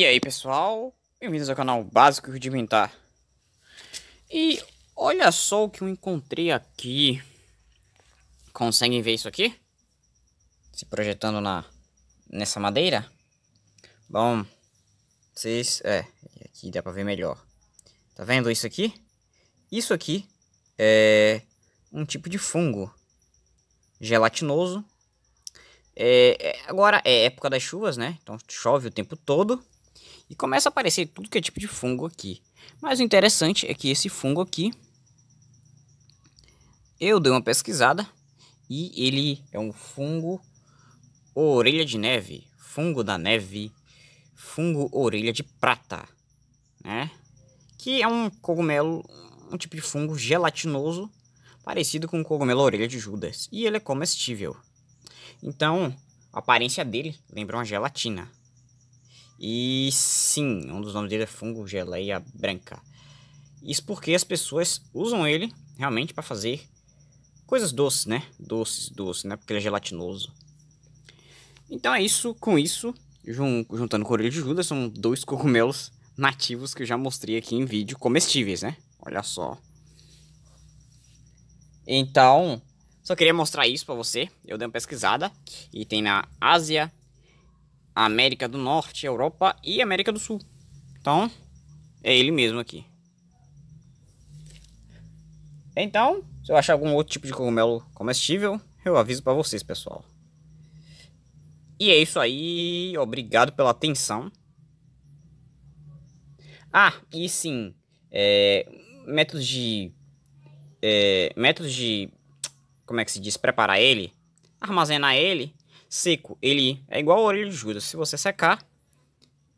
E aí pessoal, bem-vindos ao canal Básico Rudimentar E olha só o que eu encontrei aqui Conseguem ver isso aqui? Se projetando na nessa madeira? Bom, vocês... é, aqui dá pra ver melhor Tá vendo isso aqui? Isso aqui é um tipo de fungo gelatinoso é, é agora é época das chuvas, né? Então chove o tempo todo. E começa a aparecer tudo que é tipo de fungo aqui. Mas o interessante é que esse fungo aqui, eu dei uma pesquisada e ele é um fungo orelha de neve, fungo da neve, fungo orelha de prata, né? Que é um cogumelo, um tipo de fungo gelatinoso, parecido com o cogumelo orelha de Judas, e ele é comestível. Então, a aparência dele lembra uma gelatina. E sim, um dos nomes dele é fungo geleia branca. Isso porque as pessoas usam ele realmente para fazer coisas doces, né? Doces, doces, né? Porque ele é gelatinoso. Então é isso, com isso, juntando corilho de Judas, são dois cogumelos nativos que eu já mostrei aqui em vídeo, comestíveis, né? Olha só. Então, só queria mostrar isso para você. Eu dei uma pesquisada e tem na Ásia, América do Norte, Europa e América do Sul. Então, é ele mesmo aqui. Então, se eu achar algum outro tipo de cogumelo comestível, eu aviso para vocês, pessoal. E é isso aí. Obrigado pela atenção. Ah, e sim, é, métodos de. É, métodos de. Como é que se diz? Preparar ele, armazenar ele seco, ele é igual a orelha de Judas. Se você secar,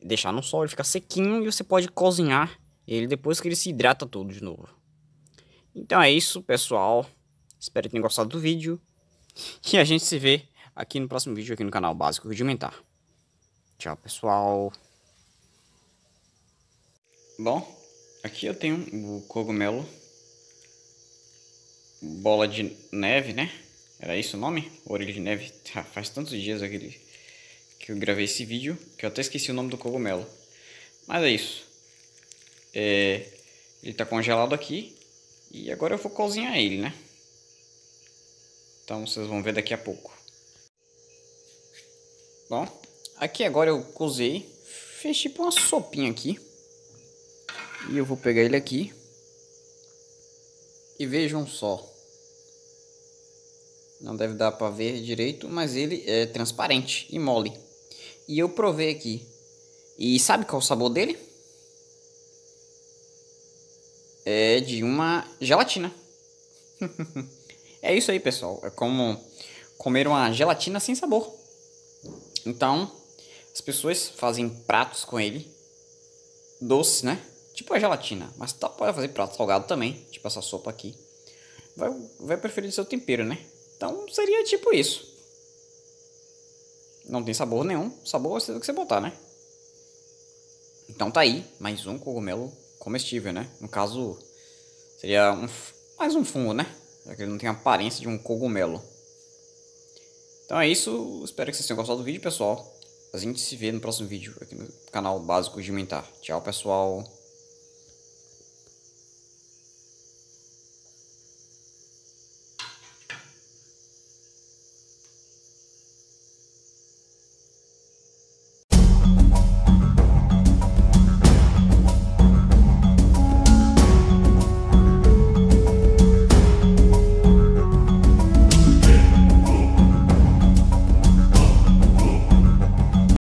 deixar no sol, ele fica sequinho e você pode cozinhar ele depois que ele se hidrata todo de novo. Então é isso, pessoal. Espero que tenham gostado do vídeo. E a gente se vê aqui no próximo vídeo aqui no canal Básico Rudimentar. Tchau, pessoal. Bom, aqui eu tenho o cogumelo bola de neve, né? Era isso o nome? Orelha de Neve? Ah, faz tantos dias aquele que eu gravei esse vídeo que eu até esqueci o nome do cogumelo. Mas é isso. É, ele tá congelado aqui. E agora eu vou cozinhar ele, né? Então vocês vão ver daqui a pouco. Bom, aqui agora eu cozei. fiz tipo uma sopinha aqui. E eu vou pegar ele aqui. E vejam só. Não deve dar para ver direito, mas ele é transparente e mole. E eu provei aqui. E sabe qual é o sabor dele? É de uma gelatina. é isso aí, pessoal. É como comer uma gelatina sem sabor. Então, as pessoas fazem pratos com ele. Doce, né? Tipo a gelatina. Mas tá, pode fazer prato salgado também. Tipo essa sopa aqui. Vai, vai preferir seu tempero, né? Então seria tipo isso. Não tem sabor nenhum, sabor é o que você botar, né? Então tá aí, mais um cogumelo comestível, né? No caso, seria um, mais um fungo, né? Já que ele não tem a aparência de um cogumelo. Então é isso, espero que vocês tenham gostado do vídeo, pessoal. A gente se vê no próximo vídeo aqui no canal Básico de Mentar. Tchau, pessoal.